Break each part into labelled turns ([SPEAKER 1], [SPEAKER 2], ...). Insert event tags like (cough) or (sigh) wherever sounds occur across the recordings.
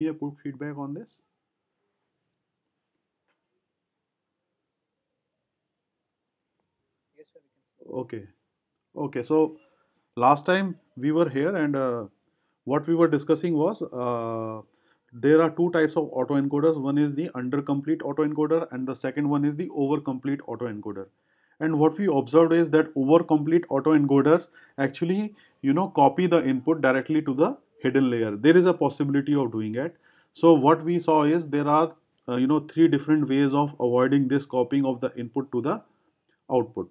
[SPEAKER 1] me a put feedback on this? Yes, sir. Okay. Okay. So last time we were here and uh, what we were discussing was uh, there are two types of autoencoders. One is the undercomplete autoencoder and the second one is the overcomplete autoencoder. And what we observed is that overcomplete autoencoders actually, you know, copy the input directly to the hidden layer there is a possibility of doing it so what we saw is there are uh, you know three different ways of avoiding this copying of the input to the output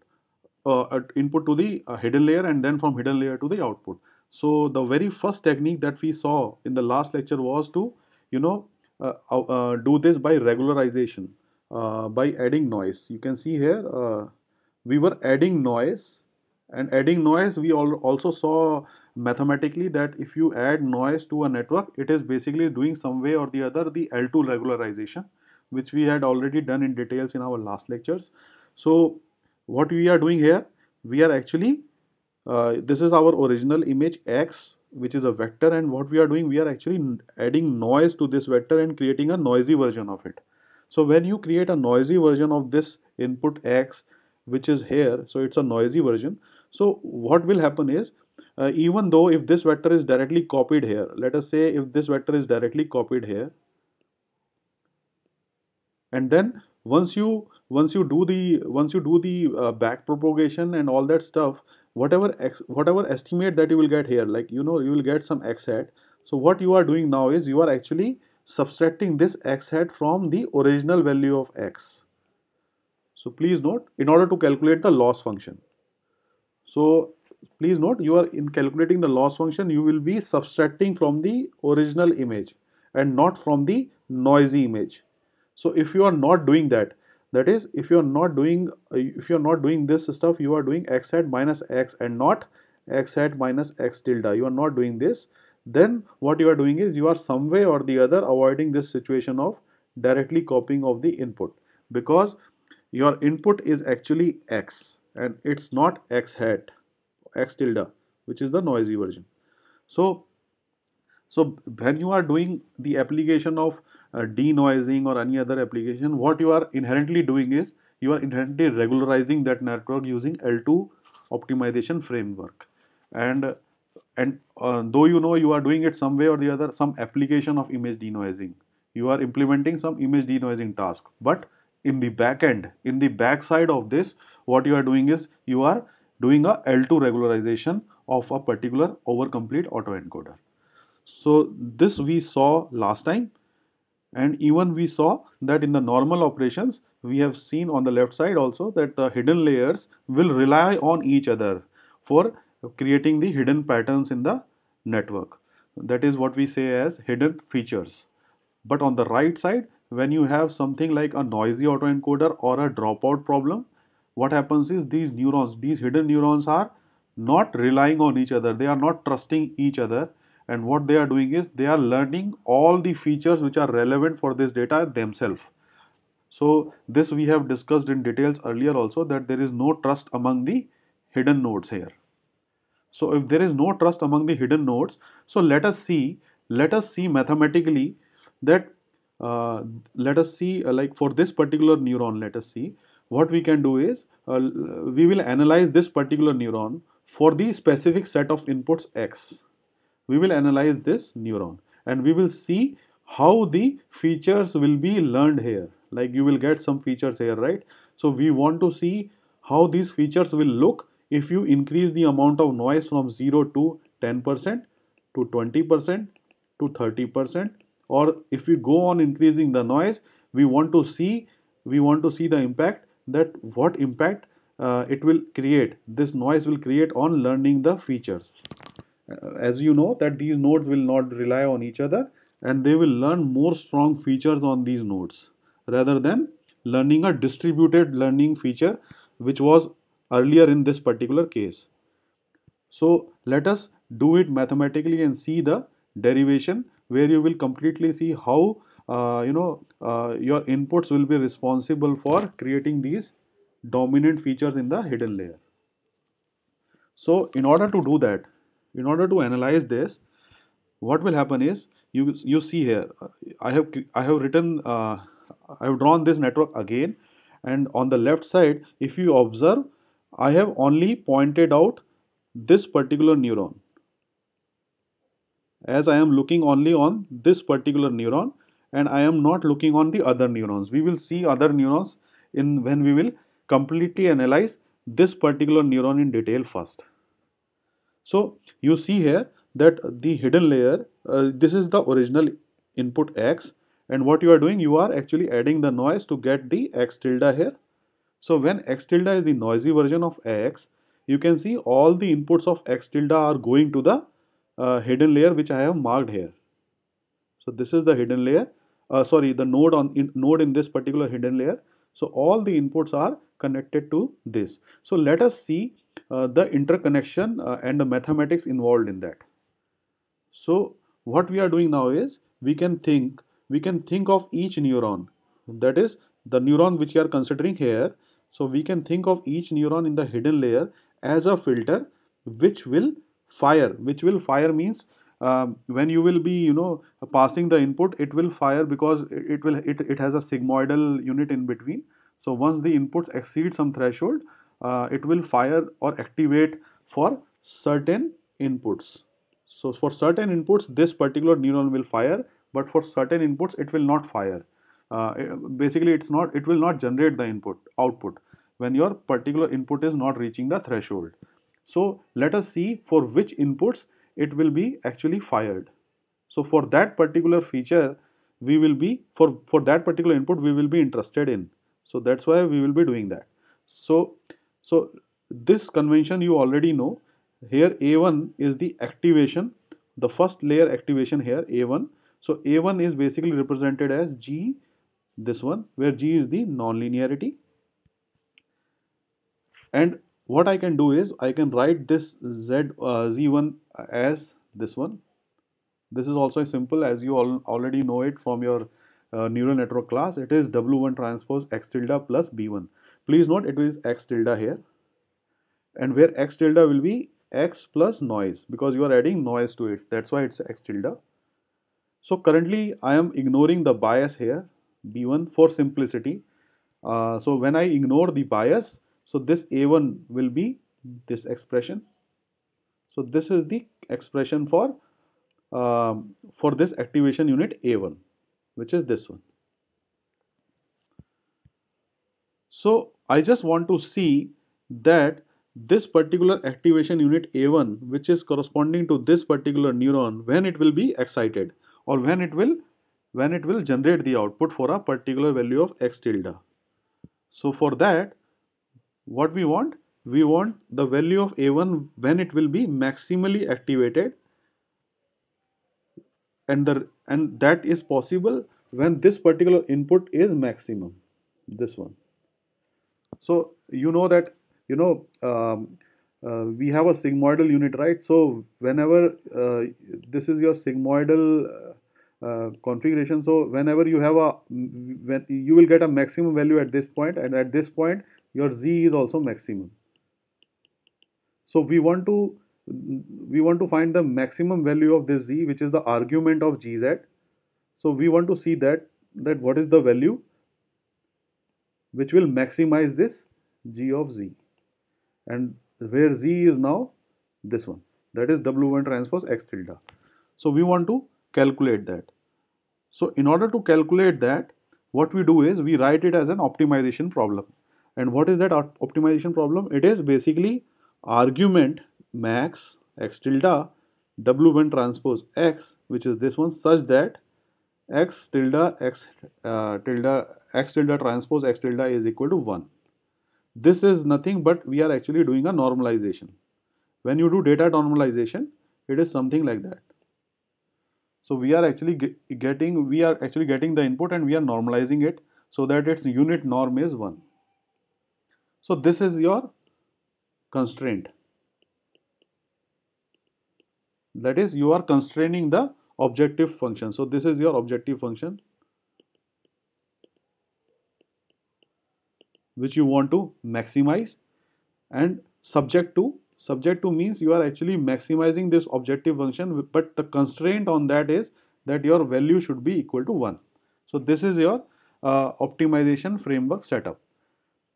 [SPEAKER 1] uh, input to the uh, hidden layer and then from hidden layer to the output so the very first technique that we saw in the last lecture was to you know uh, uh, uh, do this by regularization by adding noise you can see here we were adding noise and adding noise we all also saw mathematically that if you add noise to a network, it is basically doing some way or the other the L2 regularization, which we had already done in details in our last lectures. So what we are doing here, we are actually, uh, this is our original image X, which is a vector and what we are doing, we are actually adding noise to this vector and creating a noisy version of it. So when you create a noisy version of this input X, which is here, so it's a noisy version. So what will happen is uh, even though if this vector is directly copied here let us say if this vector is directly copied here and then once you once you do the once you do the uh, back propagation and all that stuff whatever x whatever estimate that you will get here like you know you will get some x hat so what you are doing now is you are actually subtracting this x hat from the original value of x so please note in order to calculate the loss function so please note you are in calculating the loss function you will be subtracting from the original image and not from the noisy image so if you are not doing that that is if you are not doing if you are not doing this stuff you are doing x hat minus x and not x hat minus x tilde you are not doing this then what you are doing is you are some way or the other avoiding this situation of directly copying of the input because your input is actually x and it's not x hat x tilde which is the noisy version. So, so when you are doing the application of uh, denoising or any other application, what you are inherently doing is you are inherently regularizing that network using L2 optimization framework. And and uh, though you know you are doing it some way or the other, some application of image denoising, you are implementing some image denoising task. But in the back end, in the back side of this, what you are doing is you are doing a L2 regularization of a particular over complete autoencoder. So this we saw last time and even we saw that in the normal operations we have seen on the left side also that the hidden layers will rely on each other for creating the hidden patterns in the network. That is what we say as hidden features. But on the right side when you have something like a noisy autoencoder or a dropout problem what happens is these neurons, these hidden neurons are not relying on each other. They are not trusting each other. And what they are doing is they are learning all the features which are relevant for this data themselves. So this we have discussed in details earlier also that there is no trust among the hidden nodes here. So if there is no trust among the hidden nodes, so let us see, let us see mathematically that uh, let us see uh, like for this particular neuron, let us see what we can do is uh, we will analyze this particular neuron for the specific set of inputs x. We will analyze this neuron and we will see how the features will be learned here. Like you will get some features here, right? So we want to see how these features will look if you increase the amount of noise from 0 to 10% to 20% to 30% or if we go on increasing the noise, we want to see we want to see the impact that what impact uh, it will create this noise will create on learning the features uh, as you know that these nodes will not rely on each other and they will learn more strong features on these nodes rather than learning a distributed learning feature which was earlier in this particular case so let us do it mathematically and see the derivation where you will completely see how uh, you know uh, your inputs will be responsible for creating these dominant features in the hidden layer. So in order to do that, in order to analyze this, what will happen is you you see here, I have I have written uh, I have drawn this network again, and on the left side, if you observe, I have only pointed out this particular neuron. As I am looking only on this particular neuron, and I am not looking on the other neurons. We will see other neurons in when we will completely analyze this particular neuron in detail first. So you see here that the hidden layer, uh, this is the original input x and what you are doing, you are actually adding the noise to get the x tilde here. So when x tilde is the noisy version of x, you can see all the inputs of x tilde are going to the uh, hidden layer which I have marked here. So this is the hidden layer uh, sorry the node on in, node in this particular hidden layer so all the inputs are connected to this so let us see uh, the interconnection uh, and the mathematics involved in that so what we are doing now is we can think we can think of each neuron that is the neuron which we are considering here so we can think of each neuron in the hidden layer as a filter which will fire which will fire means uh, when you will be you know passing the input it will fire because it, will it, it has a sigmoidal unit in between so once the inputs exceed some threshold uh, it will fire or activate for certain inputs so for certain inputs this particular neuron will fire but for certain inputs it will not fire uh, basically it's not it will not generate the input output when your particular input is not reaching the threshold so let us see for which inputs it will be actually fired. So for that particular feature, we will be, for, for that particular input, we will be interested in. So that's why we will be doing that. So, so this convention you already know. Here A1 is the activation, the first layer activation here A1. So A1 is basically represented as G, this one, where G is the nonlinearity. And what I can do is I can write this z uh, z1 as this one this is also simple as you all already know it from your uh, neural network class it is w1 transpose x tilde plus b1 please note it is x tilde here and where x tilde will be x plus noise because you are adding noise to it that's why it's x tilde so currently I am ignoring the bias here b1 for simplicity uh, so when I ignore the bias so this a1 will be this expression. So this is the expression for um, for this activation unit a1 which is this one. So I just want to see that this particular activation unit A1 which is corresponding to this particular neuron when it will be excited or when it will when it will generate the output for a particular value of x tilde. So for that what we want we want the value of a1 when it will be maximally activated and the and that is possible when this particular input is maximum this one so you know that you know um, uh, we have a sigmoidal unit right so whenever uh, this is your sigmoidal uh, uh configuration so whenever you have a when you will get a maximum value at this point and at this point your z is also maximum so we want to we want to find the maximum value of this z which is the argument of gz so we want to see that that what is the value which will maximize this g of z and where z is now this one that is w1 transpose x tilde so we want to calculate that so in order to calculate that what we do is we write it as an optimization problem and what is that optimization problem it is basically argument max x tilde w1 transpose x which is this one such that x tilde x uh, tilde x tilde transpose x tilde is equal to 1 this is nothing but we are actually doing a normalization when you do data normalization it is something like that so we are actually getting we are actually getting the input and we are normalizing it so that its unit norm is 1 so this is your constraint. That is you are constraining the objective function. So this is your objective function which you want to maximize and subject to subject to means you are actually maximizing this objective function but the constraint on that is that your value should be equal to 1. So this is your uh, optimization framework setup.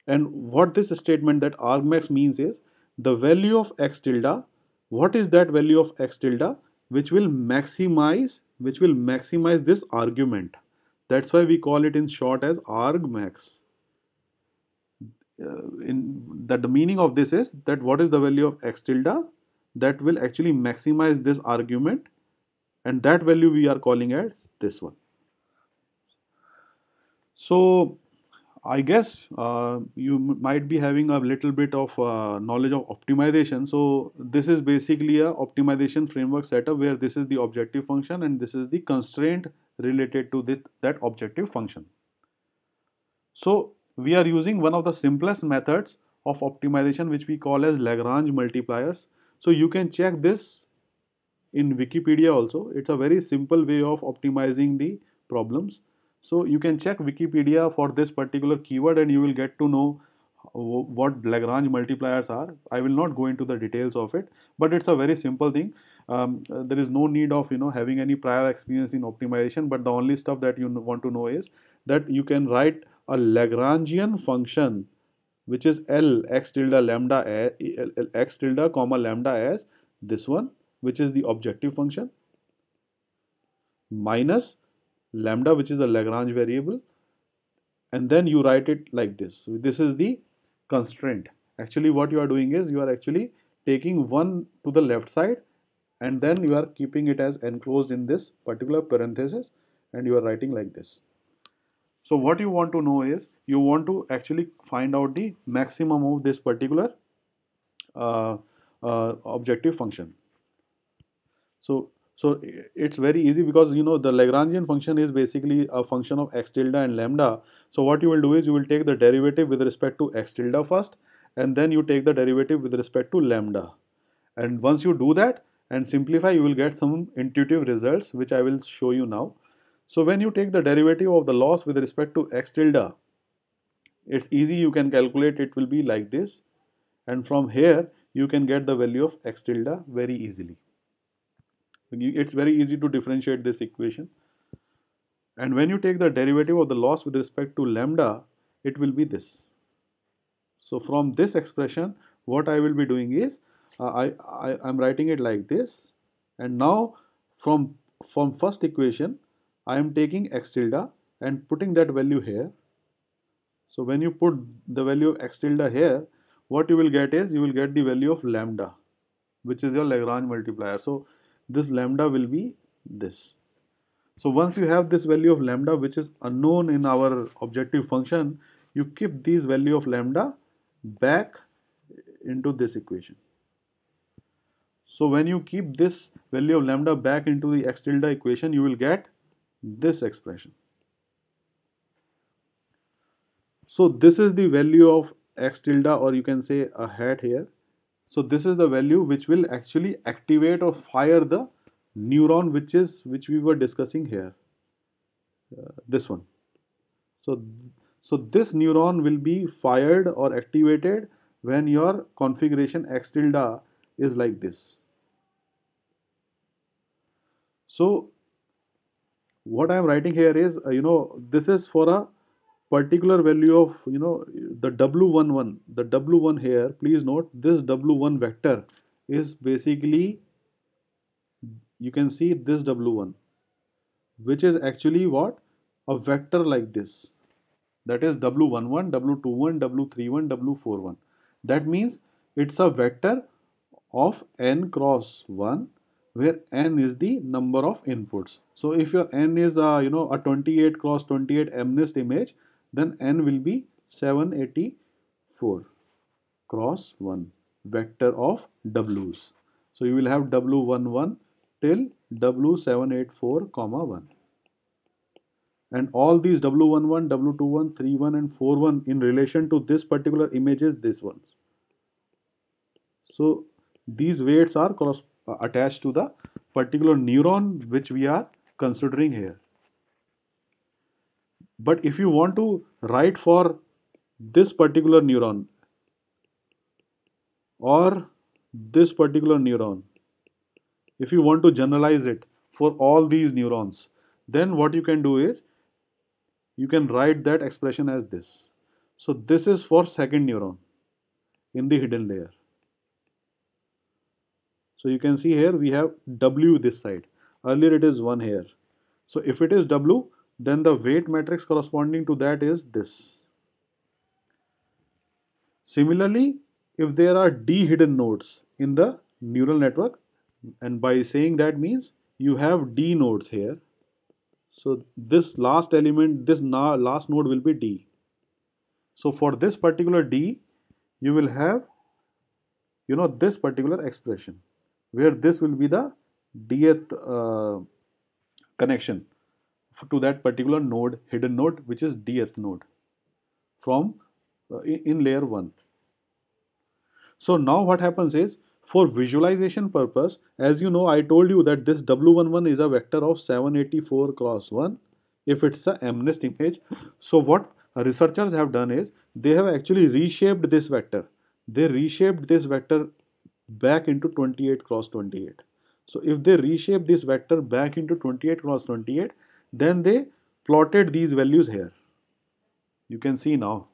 [SPEAKER 1] And what this statement that argmax means is the value of x tilde, what is that value of x tilde which will maximize, which will maximize this argument. That's why we call it in short as argmax. Uh, in that the meaning of this is that what is the value of x tilde that will actually maximize this argument and that value we are calling as this one so I guess uh, you might be having a little bit of uh, knowledge of optimization. So this is basically a optimization framework setup where this is the objective function and this is the constraint related to this, that objective function. So we are using one of the simplest methods of optimization which we call as Lagrange multipliers. So you can check this in Wikipedia also. It's a very simple way of optimizing the problems so you can check wikipedia for this particular keyword and you will get to know what lagrange multipliers are i will not go into the details of it but it's a very simple thing um, uh, there is no need of you know having any prior experience in optimization but the only stuff that you want to know is that you can write a lagrangian function which is l x tilde lambda x tilde comma lambda as this one which is the objective function minus lambda which is the Lagrange variable and then you write it like this. So this is the constraint. Actually what you are doing is you are actually taking one to the left side and then you are keeping it as enclosed in this particular parenthesis and you are writing like this. So what you want to know is you want to actually find out the maximum of this particular uh, uh, objective function. So so it's very easy because you know the Lagrangian function is basically a function of x tilde and lambda. So what you will do is you will take the derivative with respect to x tilde first and then you take the derivative with respect to lambda. And once you do that and simplify you will get some intuitive results which I will show you now. So when you take the derivative of the loss with respect to x tilde it's easy you can calculate it will be like this and from here you can get the value of x tilde very easily. It's very easy to differentiate this equation. And when you take the derivative of the loss with respect to lambda, it will be this. So from this expression, what I will be doing is, uh, I, I, am writing it like this. And now from, from first equation, I am taking x tilde and putting that value here. So when you put the value of x tilde here, what you will get is you will get the value of lambda, which is your Lagrange multiplier. So this lambda will be this. So once you have this value of lambda which is unknown in our objective function, you keep these value of lambda back into this equation. So when you keep this value of lambda back into the x tilde equation, you will get this expression. So this is the value of x tilde or you can say a hat here so this is the value which will actually activate or fire the neuron which is which we were discussing here uh, this one so so this neuron will be fired or activated when your configuration x tilde is like this so what i am writing here is uh, you know this is for a particular value of you know the w11 the w1 here please note this w1 vector is basically you can see this w1 which is actually what a vector like this that is w11 w21 w31 w41 that means it's a vector of n cross 1 where n is the number of inputs so if your n is a you know a 28 cross 28 mnist image then n will be 784 cross 1 vector of w's. So you will have w11 till w784 comma 1 and all these w11 w21 31 and 41 in relation to this particular image is this ones so these weights are cross, uh, attached to the particular neuron which we are considering here but if you want to write for this particular neuron or this particular neuron, if you want to generalize it for all these neurons, then what you can do is you can write that expression as this. So this is for second neuron in the hidden layer. So you can see here we have W this side. Earlier it is 1 here. So if it is W, then the weight matrix corresponding to that is this. Similarly, if there are D hidden nodes in the neural network, and by saying that means you have D nodes here. So this last element, this last node will be D. So for this particular D, you will have, you know, this particular expression where this will be the dth uh, connection to that particular node, hidden node, which is dth node from uh, in layer 1. So now what happens is, for visualization purpose, as you know, I told you that this W11 is a vector of 784 cross 1 if it's a MNIST image. So what researchers have done is, they have actually reshaped this vector. They reshaped this vector back into 28 cross 28. So if they reshape this vector back into 28 cross 28, then they plotted these values here you can see now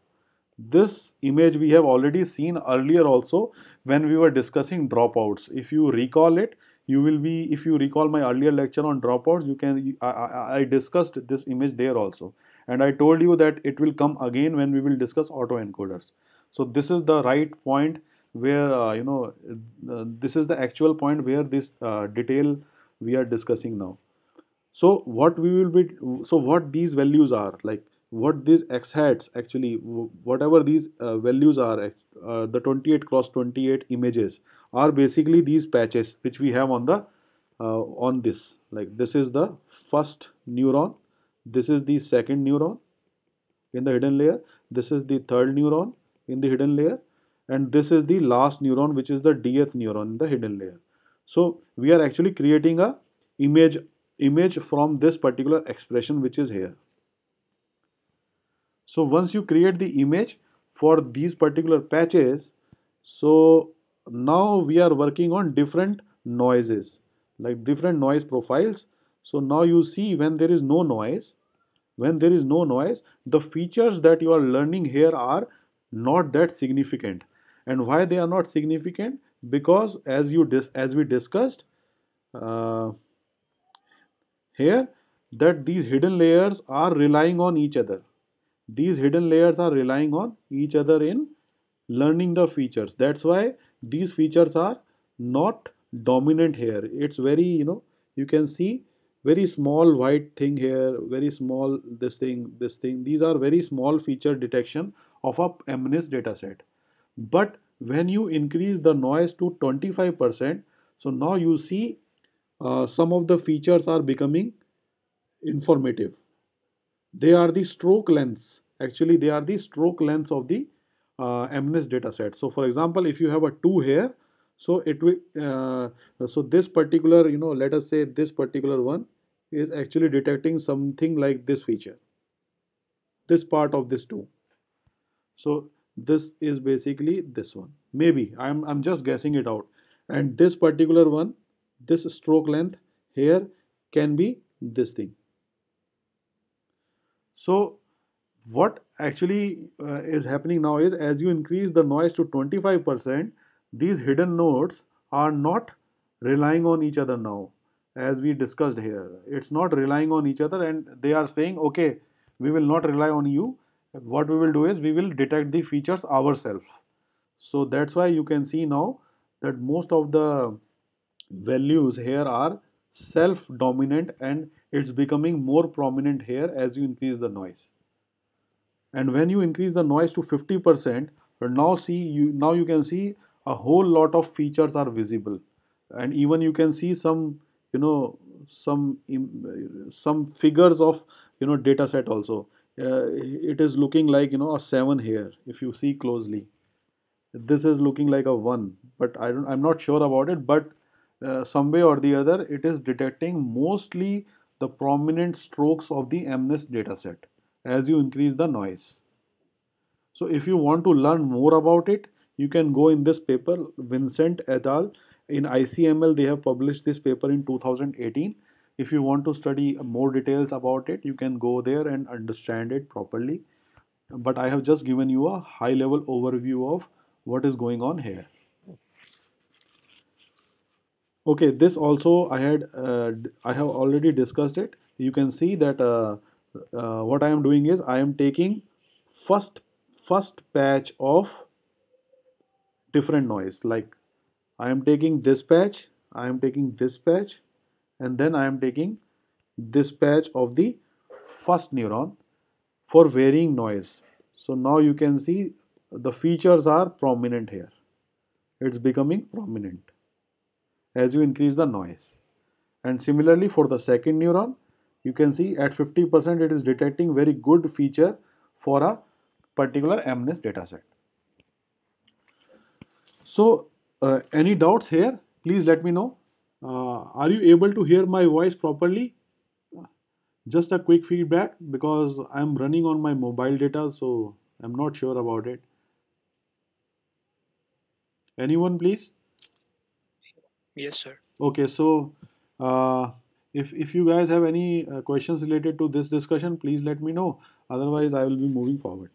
[SPEAKER 1] this image we have already seen earlier also when we were discussing dropouts if you recall it you will be if you recall my earlier lecture on dropouts you can I, I, I discussed this image there also and I told you that it will come again when we will discuss autoencoders so this is the right point where uh, you know uh, this is the actual point where this uh, detail we are discussing now so what we will be so what these values are like what these x hats actually whatever these uh, values are uh, the 28 cross 28 images are basically these patches which we have on the uh, on this like this is the first neuron this is the second neuron in the hidden layer this is the third neuron in the hidden layer and this is the last neuron which is the dth neuron in the hidden layer so we are actually creating a image image from this particular expression which is here. So once you create the image for these particular patches, so now we are working on different noises, like different noise profiles. So now you see when there is no noise, when there is no noise, the features that you are learning here are not that significant. And why they are not significant? Because as you as we discussed, uh, here that these hidden layers are relying on each other. These hidden layers are relying on each other in learning the features. That's why these features are not dominant here. It's very, you know, you can see very small white thing here, very small this thing, this thing. These are very small feature detection of a MNIST dataset. But when you increase the noise to 25%, so now you see uh, some of the features are becoming informative. They are the stroke lengths. Actually, they are the stroke lengths of the uh, MNIST dataset. So, for example, if you have a 2 here, so it will, uh, so this particular, you know, let us say this particular one is actually detecting something like this feature, this part of this 2. So, this is basically this one. Maybe I'm, I'm just guessing it out. And this particular one this stroke length here can be this thing so what actually uh, is happening now is as you increase the noise to 25% these hidden nodes are not relying on each other now as we discussed here it's not relying on each other and they are saying okay we will not rely on you what we will do is we will detect the features ourselves so that's why you can see now that most of the values here are self-dominant and it's becoming more prominent here as you increase the noise. And when you increase the noise to 50%, now see you now you can see a whole lot of features are visible and even you can see some you know some some figures of you know data set also uh, it is looking like you know a 7 here if you see closely this is looking like a 1 but i don't i'm not sure about it but uh, some way or the other it is detecting mostly the prominent strokes of the MNIST dataset as you increase the noise. So if you want to learn more about it, you can go in this paper Vincent et al. In ICML they have published this paper in 2018. If you want to study more details about it, you can go there and understand it properly. But I have just given you a high level overview of what is going on here okay this also I had uh, I have already discussed it you can see that uh, uh, what I am doing is I am taking first first patch of different noise like I am taking this patch I am taking this patch and then I am taking this patch of the first neuron for varying noise so now you can see the features are prominent here it's becoming prominent as you increase the noise. And similarly for the second neuron, you can see at 50% it is detecting very good feature for a particular MNIST dataset. So uh, any doubts here, please let me know. Uh, are you able to hear my voice properly? Just a quick feedback because I'm running on my mobile data so I'm not sure about it. Anyone please? Yes, sir. Okay, so uh, if if you guys have any uh, questions related to this discussion, please let me know. Otherwise, I will be moving forward.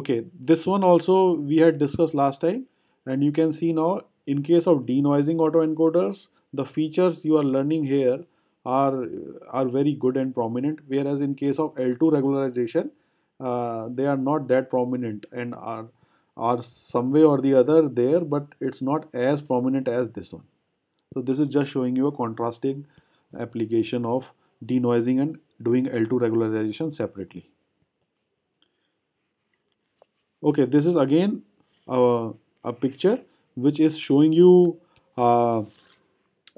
[SPEAKER 1] Okay, this one also we had discussed last time, and you can see now in case of denoising autoencoders, the features you are learning here are are very good and prominent whereas in case of L2 regularization uh, they are not that prominent and are are some way or the other there but it's not as prominent as this one so this is just showing you a contrasting application of denoising and doing L2 regularization separately okay this is again a uh, a picture which is showing you uh,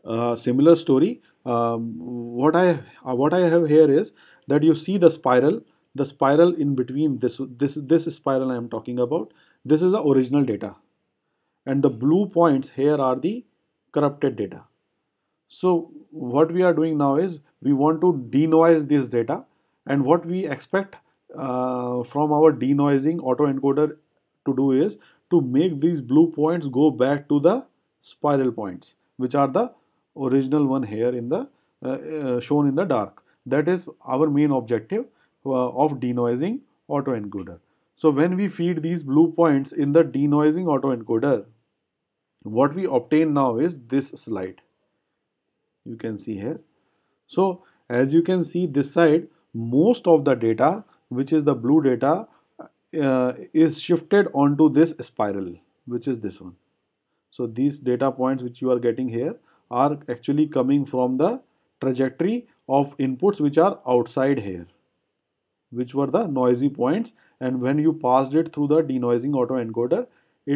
[SPEAKER 1] a similar story um, what I uh, what I have here is that you see the spiral the spiral in between this this this spiral I am talking about this is the original data and the blue points here are the corrupted data. So what we are doing now is we want to denoise this data and what we expect uh, from our denoising autoencoder to do is to make these blue points go back to the spiral points which are the original one here in the uh, uh, shown in the dark that is our main objective uh, of denoising autoencoder so when we feed these blue points in the denoising autoencoder, what we obtain now is this slide. You can see here. So as you can see this side, most of the data, which is the blue data, uh, is shifted onto this spiral, which is this one. So these data points which you are getting here are actually coming from the trajectory of inputs which are outside here which were the noisy points and when you passed it through the denoising autoencoder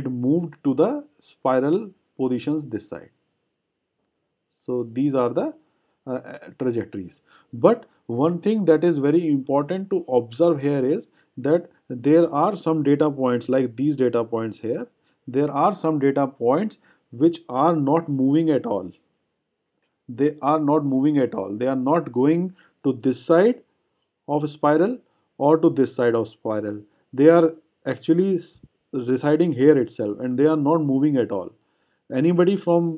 [SPEAKER 1] it moved to the spiral positions this side. So these are the uh, trajectories. But one thing that is very important to observe here is that there are some data points like these data points here. There are some data points which are not moving at all. They are not moving at all. They are not going to this side of spiral or to this side of spiral they are actually residing here itself and they are not moving at all anybody from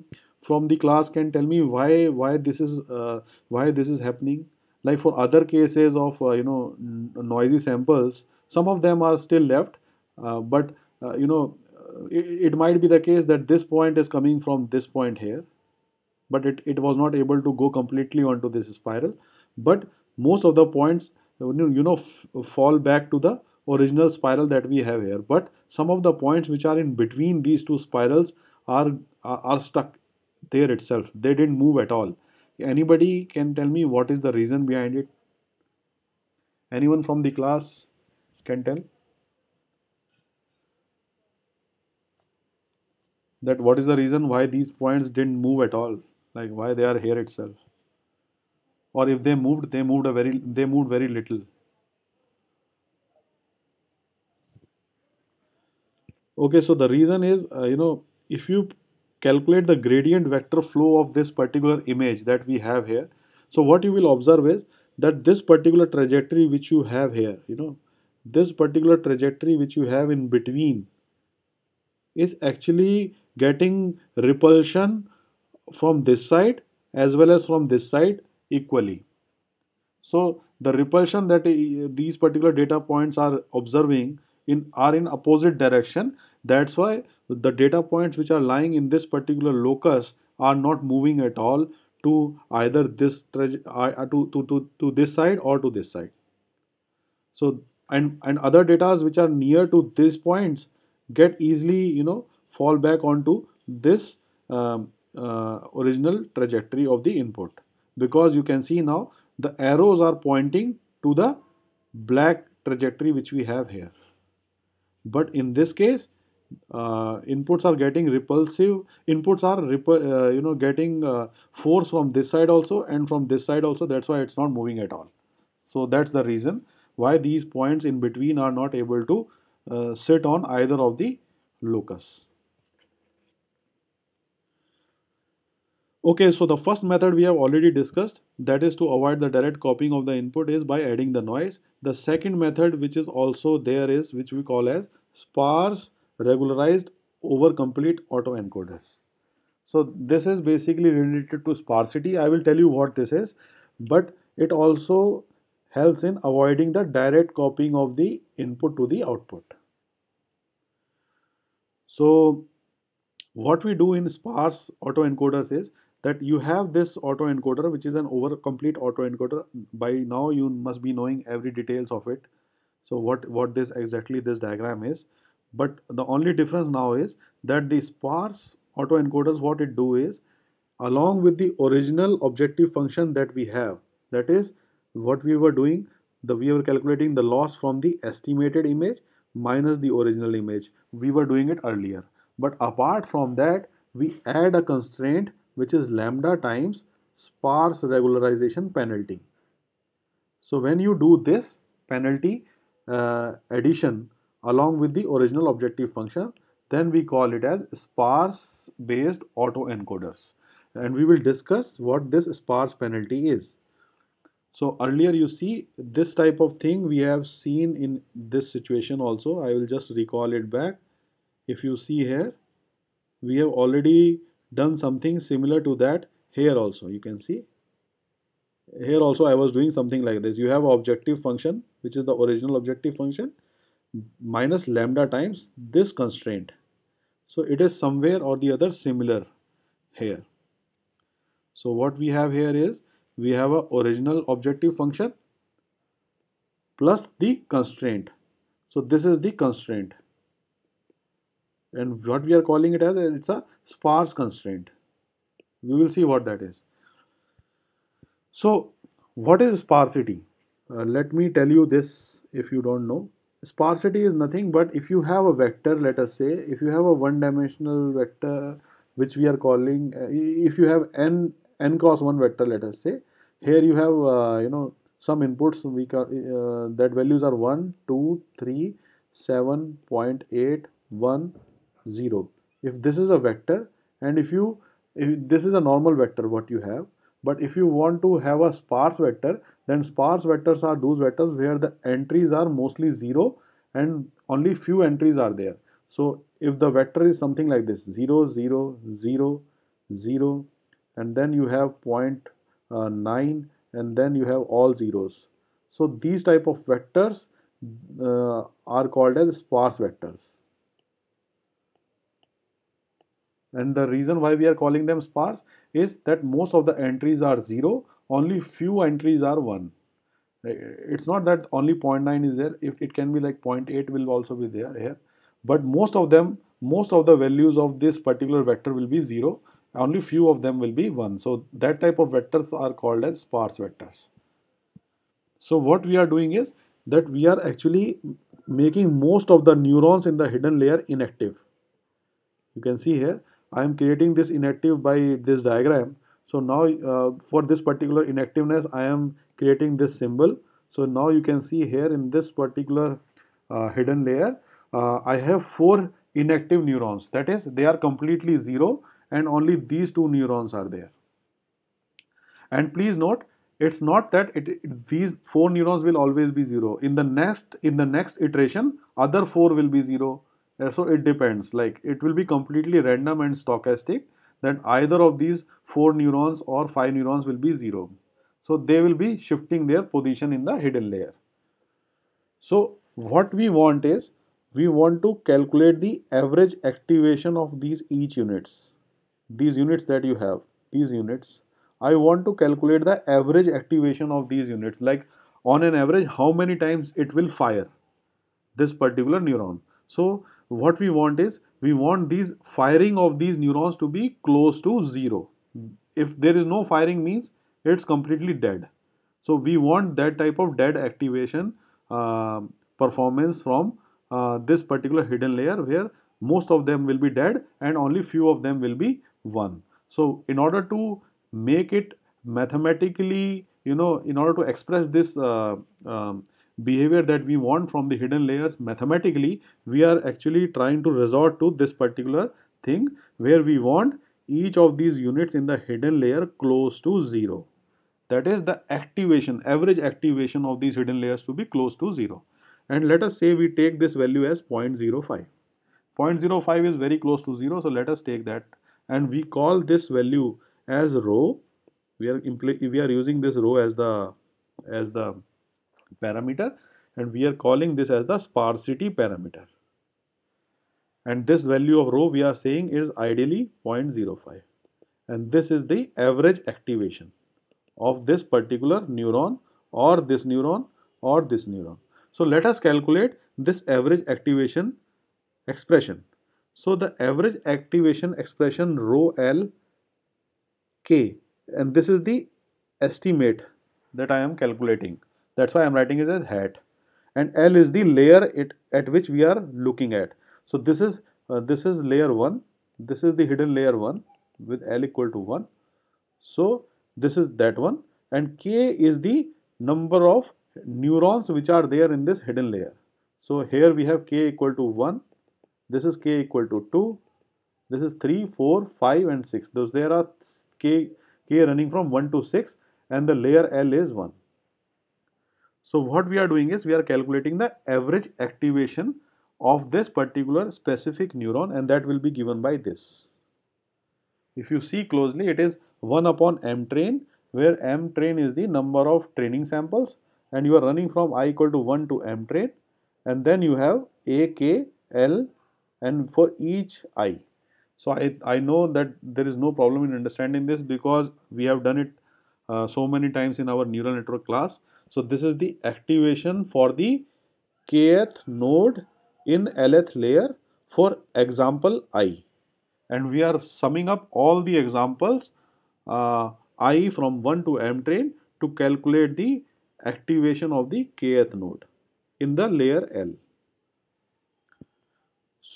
[SPEAKER 1] from the class can tell me why why this is uh, why this is happening like for other cases of uh, you know noisy samples some of them are still left uh, but uh, you know it, it, might be the case that this point is coming from this point here but it, it was not able to go completely onto this spiral but most of the points you know fall back to the original spiral that we have here but some of the points which are in between these two spirals are are stuck there itself they didn't move at all anybody can tell me what is the reason behind it anyone from the class can tell that what is the reason why these points didn't move at all like why they are here itself or if they moved they moved a very they moved very little okay so the reason is uh, you know if you calculate the gradient vector flow of this particular image that we have here so what you will observe is that this particular trajectory which you have here you know this particular trajectory which you have in between is actually getting repulsion from this side as well as from this side equally. So the repulsion that eh, these particular data points are observing in are in opposite direction. That's why the data points which are lying in this particular locus are not moving at all to either this uh, uh, to, to, to, to this side or to this side. So and and other datas which are near to these points get easily you know fall back onto this um, uh, original trajectory of the input because you can see now the arrows are pointing to the black trajectory which we have here. But in this case, uh, inputs are getting repulsive, inputs are uh, you know getting uh, force from this side also and from this side also. That's why it's not moving at all. So that's the reason why these points in between are not able to uh, sit on either of the locus. Okay, so the first method we have already discussed that is to avoid the direct copying of the input is by adding the noise. The second method which is also there is which we call as sparse regularized over complete autoencoders. So this is basically related to sparsity. I will tell you what this is, but it also helps in avoiding the direct copying of the input to the output. So what we do in sparse autoencoders is that you have this autoencoder which is an over complete autoencoder by now you must be knowing every details of it so what what this exactly this diagram is but the only difference now is that the sparse autoencoders what it do is along with the original objective function that we have that is what we were doing the we were calculating the loss from the estimated image minus the original image we were doing it earlier but apart from that we add a constraint which is lambda times sparse regularization penalty. So when you do this penalty uh, addition along with the original objective function, then we call it as sparse based autoencoders. And we will discuss what this sparse penalty is. So earlier you see this type of thing we have seen in this situation also. I will just recall it back. If you see here, we have already done something similar to that here also you can see here also I was doing something like this you have objective function which is the original objective function minus lambda times this constraint so it is somewhere or the other similar here so what we have here is we have a original objective function plus the constraint so this is the constraint and what we are calling it as it's a sparse constraint we will see what that is so what is sparsity uh, let me tell you this if you don't know sparsity is nothing but if you have a vector let us say if you have a one dimensional vector which we are calling uh, if you have n n cross 1 vector let us say here you have uh, you know some inputs we uh, that values are 1 2 3 7 1 0 if this is a vector and if you if this is a normal vector what you have but if you want to have a sparse vector then sparse vectors are those vectors where the entries are mostly zero and only few entries are there so if the vector is something like this 0 0 0 0 and then you have point, uh, 9 and then you have all zeros so these type of vectors uh, are called as sparse vectors and the reason why we are calling them sparse is that most of the entries are 0 only few entries are 1 eh, it's not that only 0.9 is there if it can be like 0.8 will also be there here but most of them most of the values of this particular vector will be 0 only few of them will be 1 so that type of vectors are called as sparse vectors so what we are doing is that we are actually making most of the neurons in the hidden layer inactive you can see here I am creating this inactive by this diagram so now uh, for this particular inactiveness I am creating this symbol so now you can see here in this particular uh, hidden layer uh, I have four inactive neurons that is they are completely zero and only these two neurons are there and please note it's not that it, these four neurons will always be zero in the next in the next iteration other four will be zero uh, so it depends like it will be completely random and stochastic then either of these four neurons or five neurons will be zero so they will be shifting their position in the hidden layer so what we want is we want to calculate the average activation of these each units these units that you have these units i want to calculate the average activation of these units like on an average how many times it will fire this particular neuron so what we want is we want these firing of these neurons to be close to zero if there is no firing means it's completely dead so we want that type of dead activation uh, performance from uh, this particular hidden layer where most of them will be dead and only few of them will be one so in order to make it mathematically you know in order to express this uh, um, behavior that we want from the hidden layers mathematically we are actually trying to resort to this particular thing where we want each of these units in the hidden layer close to 0 that is the activation average activation of these hidden layers to be close to 0 and let us say we take this value as 0 0.05 0 0.05 is very close to 0 so let us take that and we call this value as rho. we are we are using this rho as the as the parameter and we are calling this as the sparsity parameter and this value of rho we are saying is ideally 0.05 and this is the average activation of this particular neuron or this neuron or this neuron. So let us calculate this average activation expression. So the average activation expression rho L K and this is the estimate that I am calculating that's why i'm writing it as hat and l is the layer it at which we are looking at so this is uh, this is layer 1 this is the hidden layer 1 with l equal to 1 so this is that one and k is the number of neurons which are there in this hidden layer so here we have k equal to 1 this is k equal to 2 this is 3 4 5 and 6 those there are k k running from 1 to 6 and the layer l is 1 so what we are doing is we are calculating the average activation of this particular specific neuron and that will be given by this. If you see closely it is 1 upon m train where m train is the number of training samples and you are running from i equal to 1 to m train and then you have a, k, l and for each i. So I, I know that there is no problem in understanding this because we have done it uh, so many times in our neural network class. So this is the activation for the kth node in lth layer for example i. And we are summing up all the examples uh, i from 1 to m train to calculate the activation of the kth node in the layer L.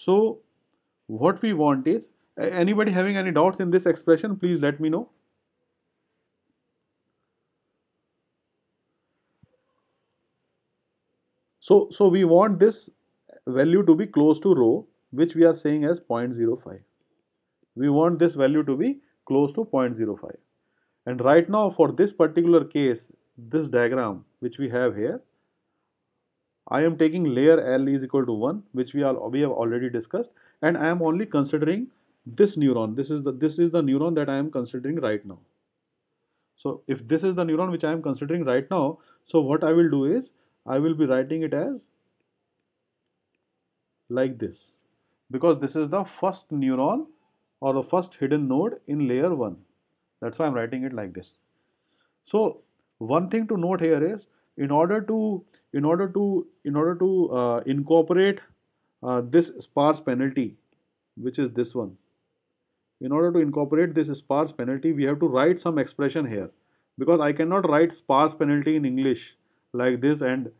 [SPEAKER 1] So what we want is anybody having any doubts in this expression please let me know. So, so we want this value to be close to rho which we are saying as 0.05. We want this value to be close to 0.05. And right now for this particular case, this diagram which we have here, I am taking layer L is equal to 1 which we, are, we have already discussed and I am only considering this neuron. This is, the, this is the neuron that I am considering right now. So if this is the neuron which I am considering right now, so what I will do is I will be writing it as like this because this is the first neuron or the first hidden node in layer 1 that's why I'm writing it like this so one thing to note here is in order to in order to in order to uh, incorporate uh, this sparse penalty which is this one in order to incorporate this sparse penalty we have to write some expression here because I cannot write sparse penalty in English like this and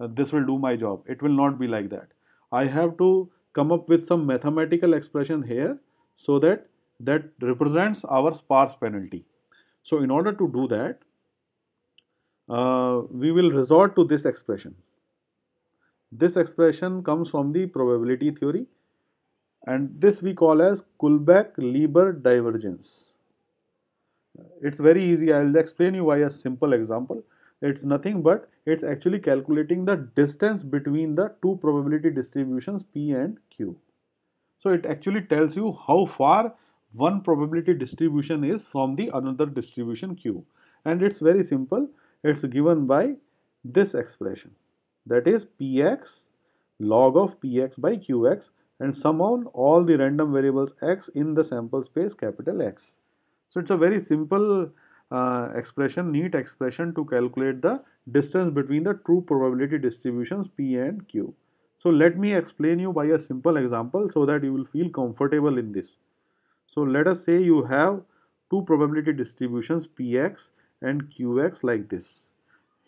[SPEAKER 1] uh, this will do my job it will not be like that i have to come up with some mathematical expression here so that that represents our sparse penalty so in order to do that uh, we will resort to this expression this expression comes from the probability theory and this we call as Kullback-Lieber divergence. It's very easy, I will explain you by a simple example it's nothing but it's actually calculating the distance between the two probability distributions p and q so it actually tells you how far one probability distribution is from the another distribution q and it's very simple it's given by this expression that is px log of px by qx and sum on all the random variables x in the sample space capital X. So it's a very simple uh, expression, neat expression to calculate the distance between the true probability distributions P and Q. So let me explain you by a simple example so that you will feel comfortable in this. So let us say you have two probability distributions Px and Qx like this.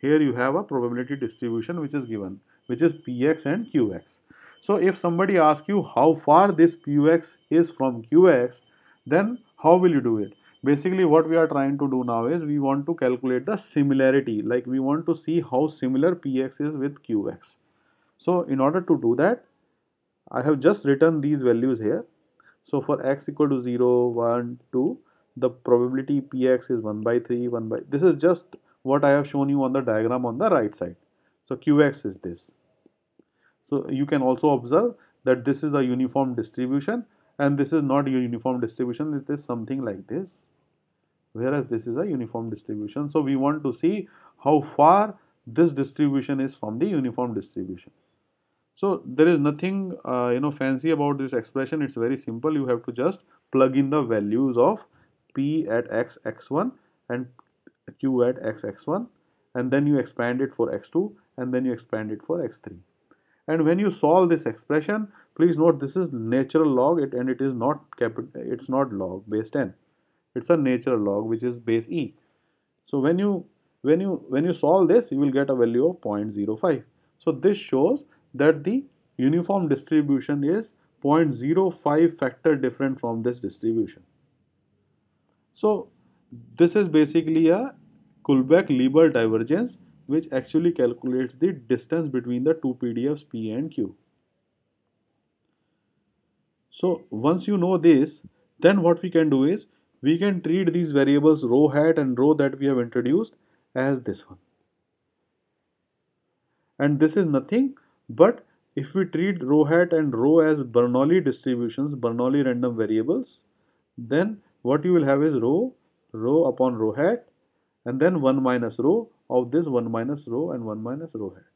[SPEAKER 1] Here you have a probability distribution which is given which is Px and Qx. So if somebody asks you how far this Px is from Qx then how will you do it? basically what we are trying to do now is we want to calculate the similarity like we want to see how similar px is with qx so in order to do that i have just written these values here so for x equal to 0 1 2 the probability px is 1 by 3 1 by this is just what i have shown you on the diagram on the right side so qx is this so you can also observe that this is a uniform distribution and this is not a uniform distribution it is something like this whereas this is a uniform distribution. So we want to see how far this distribution is from the uniform distribution. So there is nothing uh, you know fancy about this expression. It's very simple. You have to just plug in the values of p at x x1 and q at x x1 and then you expand it for x2 and then you expand it for x3. And when you solve this expression, please note this is natural log it and it is not capital it's not log base 10 it's a natural log which is base e so when you when you when you solve this you will get a value of 0.05 so this shows that the uniform distribution is 0.05 factor different from this distribution so this is basically a kullback leibler divergence which actually calculates the distance between the two PDFs P and Q. So once you know this, then what we can do is we can treat these variables row hat and row that we have introduced as this one and this is nothing but if we treat row hat and row as Bernoulli distributions Bernoulli random variables then what you will have is row row upon row hat and then 1 minus row of this 1 minus row and 1 minus row hat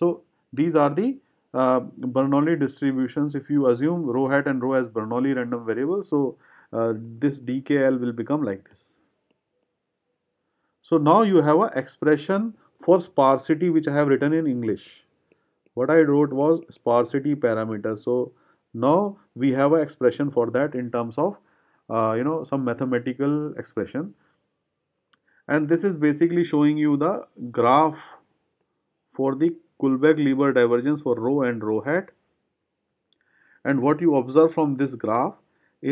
[SPEAKER 1] so these are the uh, Bernoulli distributions if you assume row hat and row as Bernoulli random variables so uh, this DKL will become like this. So now you have an expression for sparsity which I have written in English. What I wrote was sparsity parameter. So now we have an expression for that in terms of uh, you know some mathematical expression and this is basically showing you the graph for the kullback leibler divergence for rho and rho hat and what you observe from this graph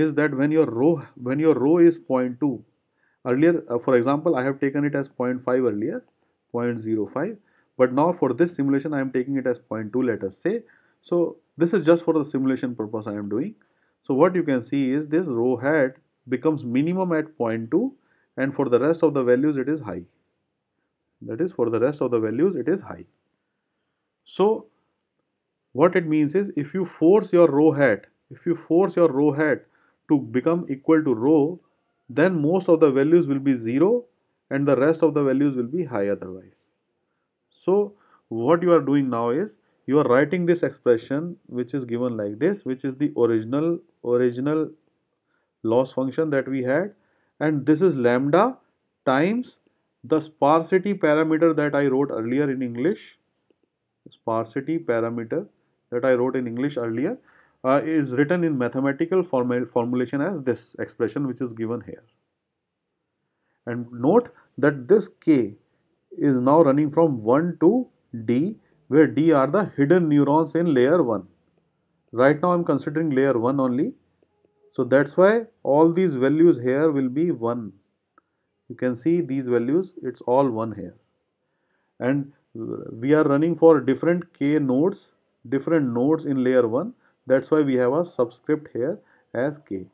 [SPEAKER 1] is that when your row when your row is 0.2 earlier uh, for example I have taken it as 0.5 earlier 0.05 but now for this simulation I am taking it as 0.2 let us say so this is just for the simulation purpose I am doing so what you can see is this row hat becomes minimum at 0.2 and for the rest of the values it is high that is for the rest of the values it is high so what it means is if you force your row hat if you force your row hat to become equal to rho then most of the values will be 0 and the rest of the values will be high otherwise. So what you are doing now is you are writing this expression which is given like this which is the original original loss function that we had and this is lambda times the sparsity parameter that I wrote earlier in English sparsity parameter that I wrote in English earlier uh, is written in mathematical formulation as this expression which is given here. And note that this k is now running from 1 to d where d are the hidden neurons in layer 1. Right now I am considering layer 1 only. So that's why all these values here will be 1. You can see these values it's all 1 here. And we are running for different k nodes different nodes in layer 1 that's why we have a subscript here as k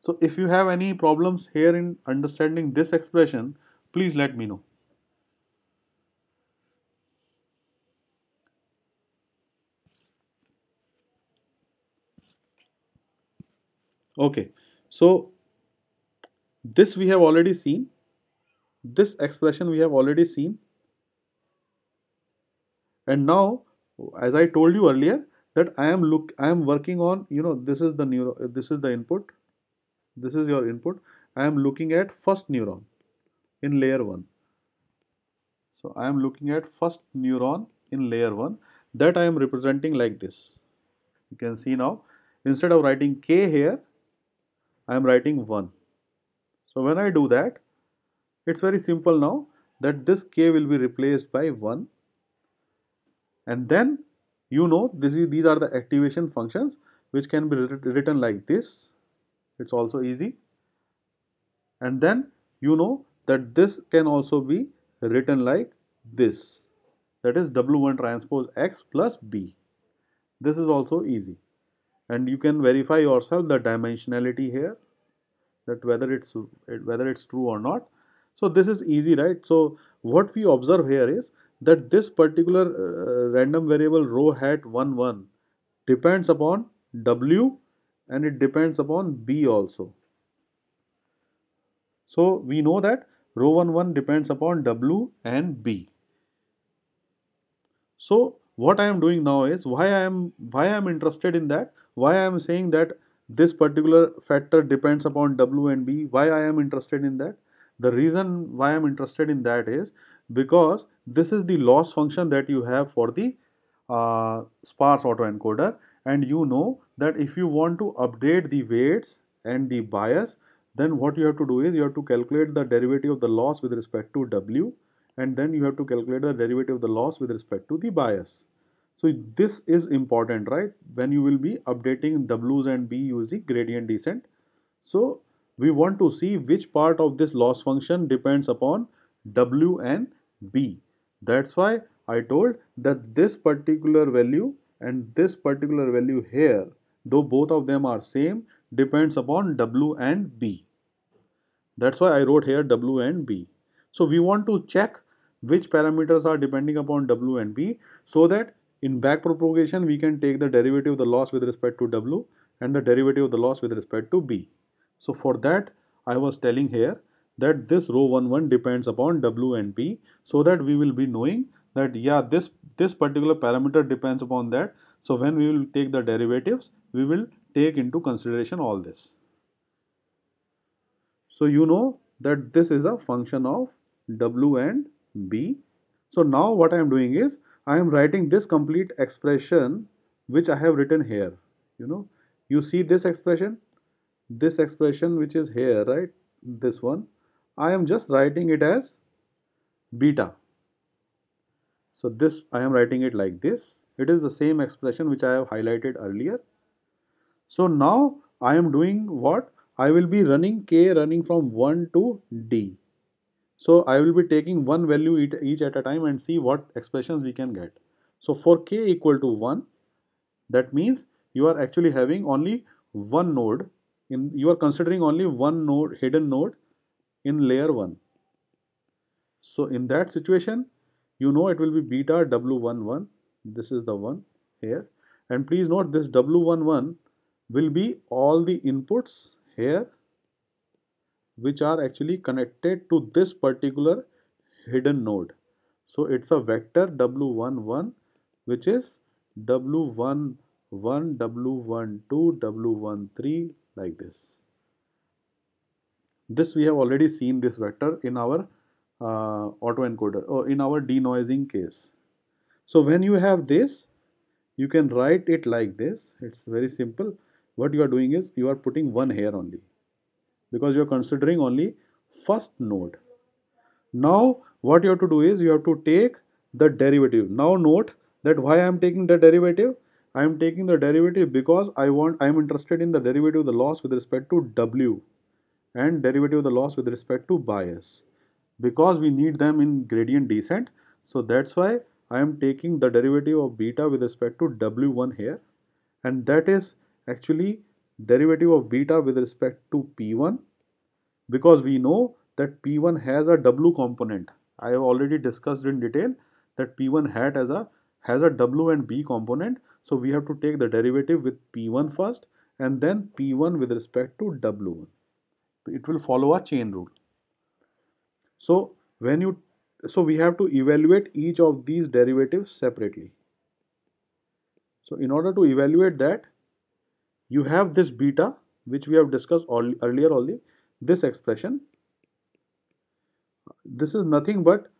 [SPEAKER 1] so if you have any problems here in understanding this expression please let me know okay so this we have already seen this expression we have already seen and now as I told you earlier that I am look I am working on you know this is the neuro this is the input this is your input I am looking at first neuron in layer 1 so I am looking at first neuron in layer 1 that I am representing like this you can see now instead of writing k here I am writing 1 so when I do that it's very simple now that this k will be replaced by 1 and then you know this is, these are the activation functions which can be written like this it's also easy and then you know that this can also be written like this that is w1 transpose x plus b this is also easy and you can verify yourself the dimensionality here that whether it's whether it's true or not so this is easy right so what we observe here is that this particular uh, random variable row hat 1 1 depends upon w and it depends upon b also so we know that row 1 1 depends upon w and b so what i am doing now is why i am why i am interested in that why i am saying that this particular factor depends upon w and b why i am interested in that the reason why i am interested in that is because this is the loss function that you have for the uh, sparse autoencoder and you know that if you want to update the weights and the bias then what you have to do is you have to calculate the derivative of the loss with respect to W and then you have to calculate the derivative of the loss with respect to the bias. So this is important right when you will be updating W's and B using gradient descent. So we want to see which part of this loss function depends upon W and B that's why I told that this particular value and this particular value here though both of them are same depends upon W and B that's why I wrote here W and B so we want to check which parameters are depending upon W and B so that in back propagation we can take the derivative of the loss with respect to W and the derivative of the loss with respect to B so for that I was telling here that this row 11 depends upon w and p so that we will be knowing that yeah this this particular parameter depends upon that so when we will take the derivatives we will take into consideration all this so you know that this is a function of w and b so now what I am doing is I am writing this complete expression which I have written here you know you see this expression this expression which is here right this one I am just writing it as beta. So this I am writing it like this. It is the same expression which I have highlighted earlier. So now I am doing what? I will be running k running from 1 to d. So I will be taking one value each at a time and see what expressions we can get. So for k equal to 1, that means you are actually having only one node. In, you are considering only one node, hidden node in layer 1. So in that situation, you know it will be beta W11. This is the one here. And please note this W11 will be all the inputs here which are actually connected to this particular hidden node. So it's a vector W11 which is W11, W12, W13 like this. This we have already seen this vector in our uh, autoencoder or in our denoising case. So when you have this, you can write it like this. It's very simple. What you are doing is you are putting one here only because you are considering only first node. Now what you have to do is you have to take the derivative. Now note that why I am taking the derivative. I am taking the derivative because I want I am interested in the derivative the loss with respect to W and derivative of the loss with respect to bias because we need them in gradient descent. So that's why I am taking the derivative of beta with respect to W1 here and that is actually derivative of beta with respect to P1 because we know that P1 has a W component. I have already discussed in detail that P1 hat has a has a W and B component. So we have to take the derivative with P1 first and then P1 with respect to W1 it will follow a chain rule so when you so we have to evaluate each of these derivatives separately so in order to evaluate that you have this beta which we have discussed all, earlier only this expression this is nothing but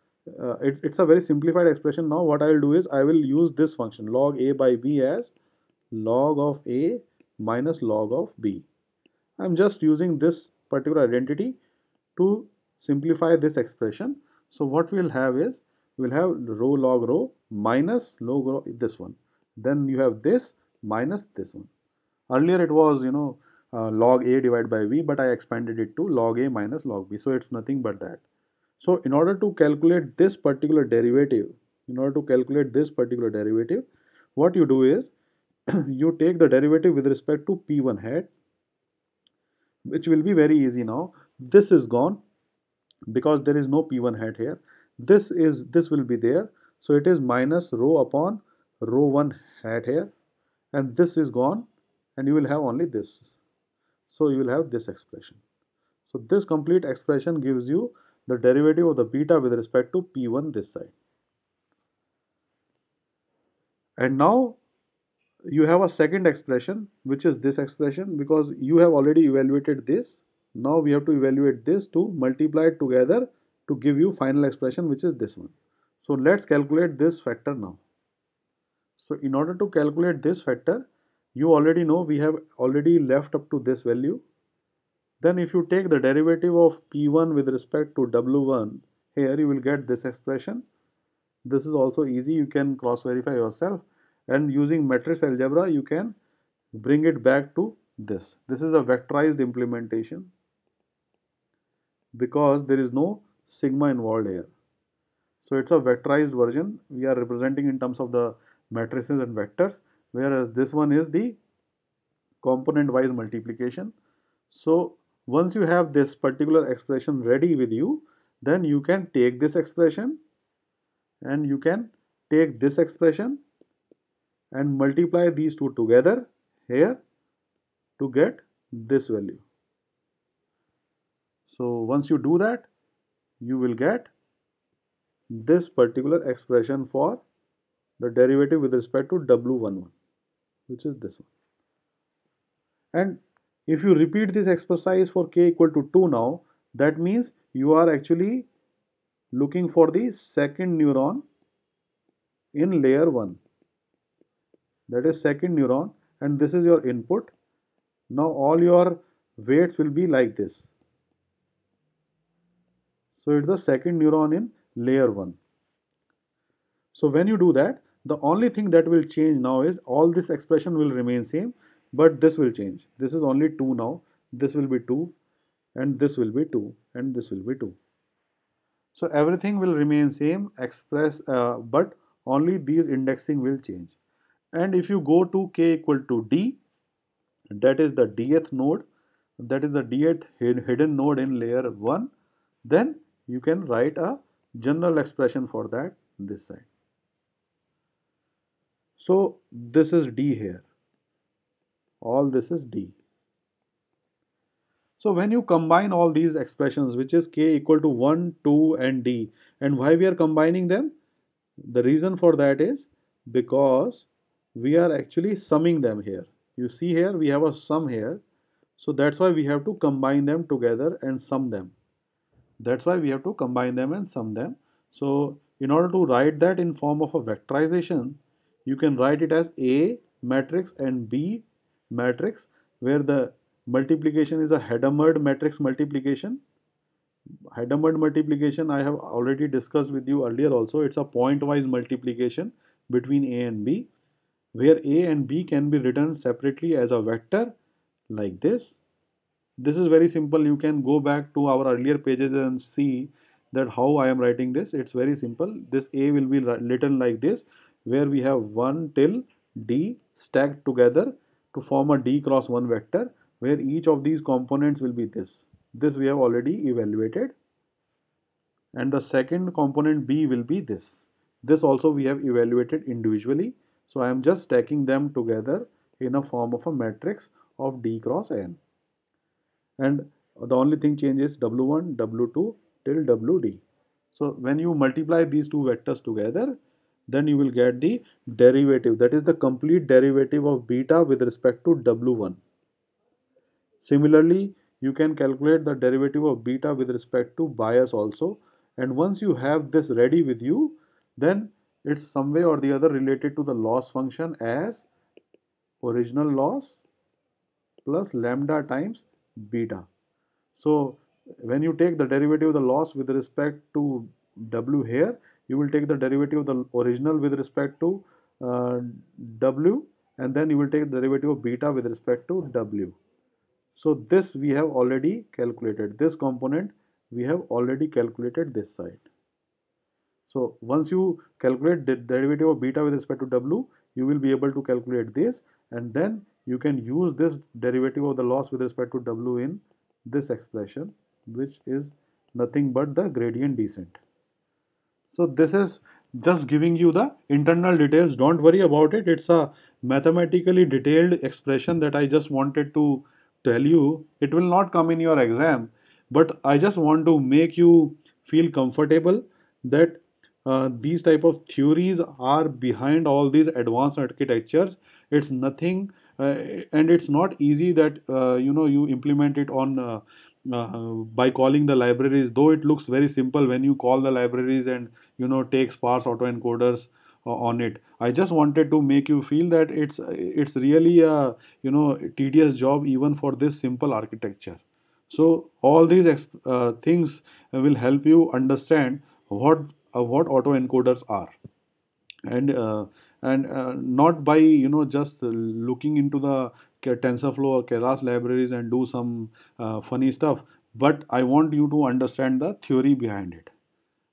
[SPEAKER 1] uh, it, it's a very simplified expression now what I will do is I will use this function log a by b as log of a minus log of b I'm just using this particular identity to simplify this expression. So what we'll have is we'll have row log row minus log this one. Then you have this minus this one. Earlier it was you know uh, log a divided by v but I expanded it to log a minus log b. So it's nothing but that. So in order to calculate this particular derivative, in order to calculate this particular derivative, what you do is (clears throat) you take the derivative with respect to p1 hat which will be very easy now this is gone because there is no p1 hat here this is this will be there so it is minus row upon row 1 hat here and this is gone and you will have only this so you will have this expression so this complete expression gives you the derivative of the beta with respect to p1 this side and now you have a second expression which is this expression because you have already evaluated this now we have to evaluate this to multiply it together to give you final expression which is this one so let's calculate this factor now so in order to calculate this factor you already know we have already left up to this value then if you take the derivative of p1 with respect to w1 here you will get this expression this is also easy you can cross verify yourself and using matrix algebra you can bring it back to this. This is a vectorized implementation because there is no sigma involved here. So it's a vectorized version we are representing in terms of the matrices and vectors whereas this one is the component wise multiplication. So once you have this particular expression ready with you then you can take this expression and you can take this expression and multiply these two together here to get this value. So once you do that, you will get this particular expression for the derivative with respect to W11, which is this one. And if you repeat this exercise for k equal to 2 now, that means you are actually looking for the second neuron in layer 1 that is second neuron and this is your input now all your weights will be like this so it's the second neuron in layer 1 so when you do that the only thing that will change now is all this expression will remain same but this will change this is only 2 now this will be 2 and this will be 2 and this will be 2 so everything will remain same express uh, but only these indexing will change and if you go to k equal to d that is the dth node that is the dth hidden node in layer 1 then you can write a general expression for that this side so this is d here all this is d so when you combine all these expressions which is k equal to 1 2 and d and why we are combining them the reason for that is because we are actually summing them here you see here we have a sum here so that's why we have to combine them together and sum them that's why we have to combine them and sum them so in order to write that in form of a vectorization you can write it as a matrix and b matrix where the multiplication is a Hadamard matrix multiplication Hadamard multiplication I have already discussed with you earlier also it's a pointwise multiplication between a and b where a and b can be written separately as a vector like this. This is very simple. You can go back to our earlier pages and see that how I am writing this. It's very simple. This a will be written like this where we have 1 till d stacked together to form a d cross 1 vector where each of these components will be this. This we have already evaluated and the second component b will be this. This also we have evaluated individually so I am just stacking them together in a form of a matrix of D cross N. And the only thing changes W1, W2 till WD. So when you multiply these two vectors together, then you will get the derivative. That is the complete derivative of beta with respect to W1. Similarly, you can calculate the derivative of beta with respect to bias also. And once you have this ready with you, then it's some way or the other related to the loss function as original loss plus lambda times beta. So when you take the derivative of the loss with respect to w here, you will take the derivative of the original with respect to uh, w and then you will take the derivative of beta with respect to w. So this we have already calculated, this component we have already calculated this side. So once you calculate the derivative of beta with respect to W, you will be able to calculate this and then you can use this derivative of the loss with respect to W in this expression which is nothing but the gradient descent. So this is just giving you the internal details don't worry about it it's a mathematically detailed expression that I just wanted to tell you it will not come in your exam but I just want to make you feel comfortable that uh, these type of theories are behind all these advanced architectures it's nothing uh, and it's not easy that uh, you know you implement it on uh, uh, by calling the libraries though it looks very simple when you call the libraries and you know take sparse autoencoders on it i just wanted to make you feel that it's it's really a you know tedious job even for this simple architecture so all these things will help you understand what uh, what what encoders are and uh, and uh, not by you know just looking into the TensorFlow or Keras libraries and do some uh, funny stuff but I want you to understand the theory behind it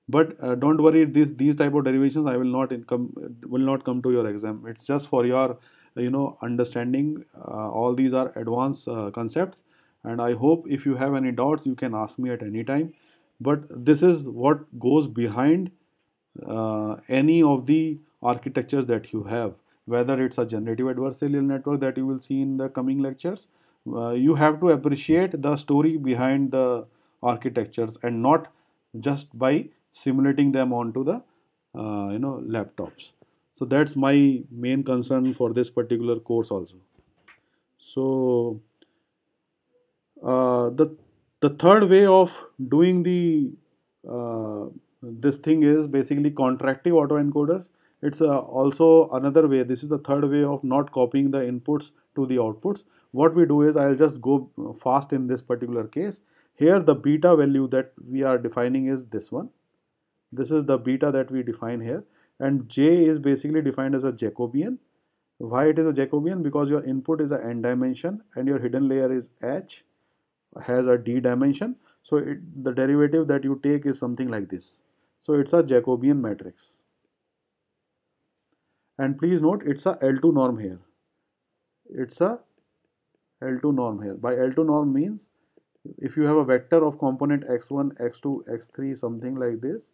[SPEAKER 1] but uh, don't worry this these type of derivations I will not come will not come to your exam it's just for your you know understanding uh, all these are advanced concepts and I hope if you have any doubts you can ask me at any time but this is what goes behind uh, any of the architectures that you have whether it's a generative adversarial network that you will see in the coming lectures uh, you have to appreciate the story behind the architectures and not just by simulating them onto the uh, you know laptops so that's my main concern for this particular course also so uh, the the third way of doing the uh, this thing is basically contractive autoencoders. It's uh, also another way. This is the third way of not copying the inputs to the outputs. What we do is I'll just go uh, fast in this particular case. Here the beta value that we are defining is this one. This is the beta that we define here and J is basically defined as a Jacobian. Why it is a Jacobian? Because your input is a n dimension and your hidden layer is H has a d dimension so it, the derivative that you take is something like this so it's a Jacobian matrix and please note it's a L2 norm here it's a L2 norm here by L2 norm means if you have a vector of component x1 x2 x3 something like this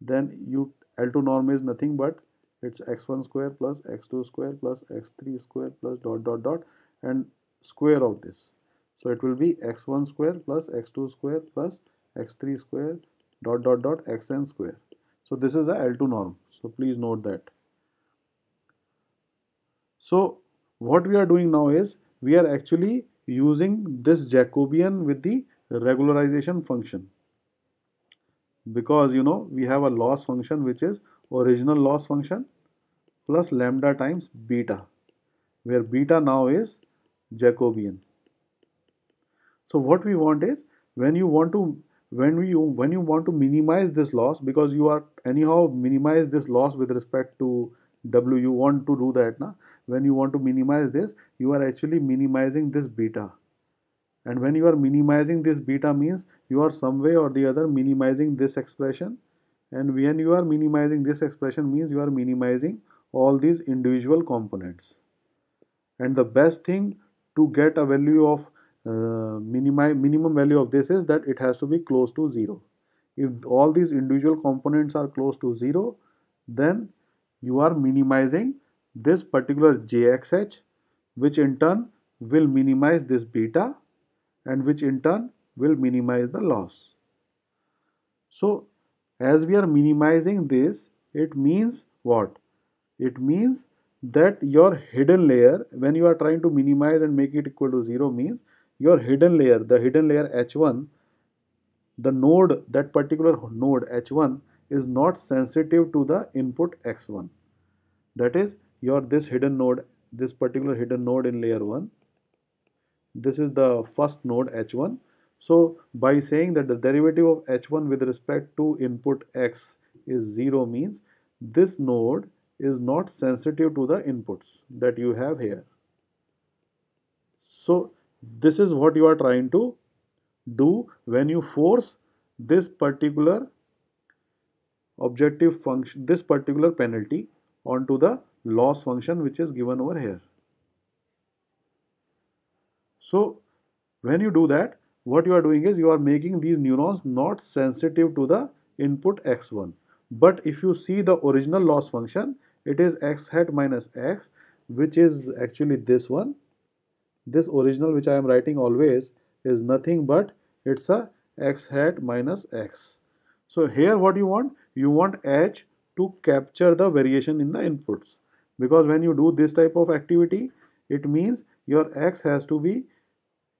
[SPEAKER 1] then you L2 norm is nothing but it's x1 square plus x2 square plus x3 square plus dot dot dot and square of this so it will be x1 square plus x2 square plus x3 square dot dot dot xn square. So this is a L2 norm. So please note that. So what we are doing now is we are actually using this Jacobian with the regularization function because you know we have a loss function which is original loss function plus lambda times beta where beta now is Jacobian so what we want is when you want to when you when you want to minimize this loss because you are anyhow minimize this loss with respect to w you want to do that now when you want to minimize this you are actually minimizing this beta and when you are minimizing this beta means you are some way or the other minimizing this expression and when you are minimizing this expression means you are minimizing all these individual components and the best thing to get a value of uh, minimi minimum value of this is that it has to be close to 0. If all these individual components are close to 0, then you are minimizing this particular jxh which in turn will minimize this beta and which in turn will minimize the loss. So as we are minimizing this it means what? It means that your hidden layer when you are trying to minimize and make it equal to 0 means your hidden layer the hidden layer h1 the node that particular node h1 is not sensitive to the input x1 that is your this hidden node this particular hidden node in layer 1 this is the first node h1 so by saying that the derivative of h1 with respect to input x is 0 means this node is not sensitive to the inputs that you have here so this is what you are trying to do when you force this particular objective function, this particular penalty onto the loss function which is given over here. So when you do that, what you are doing is you are making these neurons not sensitive to the input x1. But if you see the original loss function, it is x hat minus x, which is actually this one this original which I am writing always is nothing but it's a x hat minus x. So here what you want? You want h to capture the variation in the inputs because when you do this type of activity it means your x has to be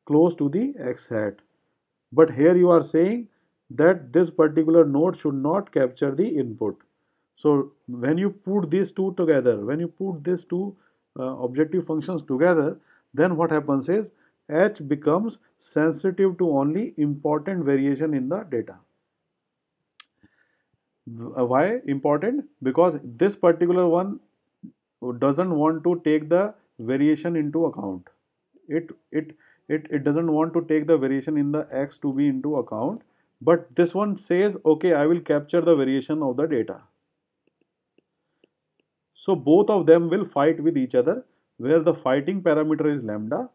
[SPEAKER 1] close to the x hat. But here you are saying that this particular node should not capture the input. So when you put these two together, when you put these two uh, objective functions together, then what happens is H becomes sensitive to only important variation in the data. Uh, why important? Because this particular one doesn't want to take the variation into account. It, it, it, it doesn't want to take the variation in the X to be into account. But this one says, okay, I will capture the variation of the data. So both of them will fight with each other where the fighting parameter is lambda.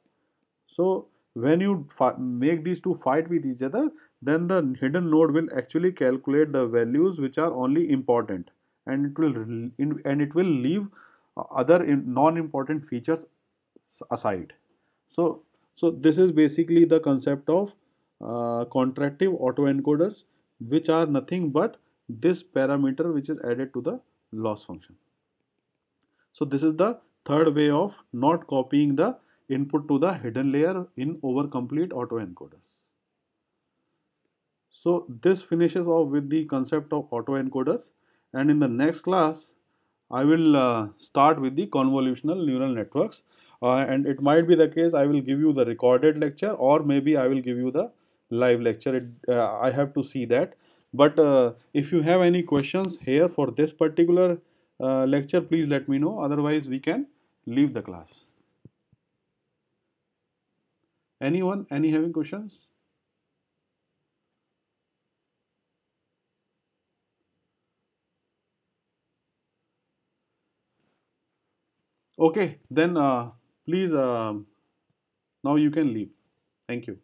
[SPEAKER 1] So when you make these two fight with each other, then the hidden node will actually calculate the values which are only important and it will and it will leave uh, other non-important features aside. So, so this is basically the concept of uh, contractive autoencoders which are nothing but this parameter which is added to the loss function. So this is the Third way of not copying the input to the hidden layer in over complete autoencoders. So this finishes off with the concept of autoencoders and in the next class I will uh, start with the convolutional neural networks uh, and it might be the case I will give you the recorded lecture or maybe I will give you the live lecture it, uh, I have to see that but uh, if you have any questions here for this particular uh, lecture please let me know otherwise we can leave the class. Anyone, any having questions? Okay, then uh, please, uh, now you can leave. Thank you.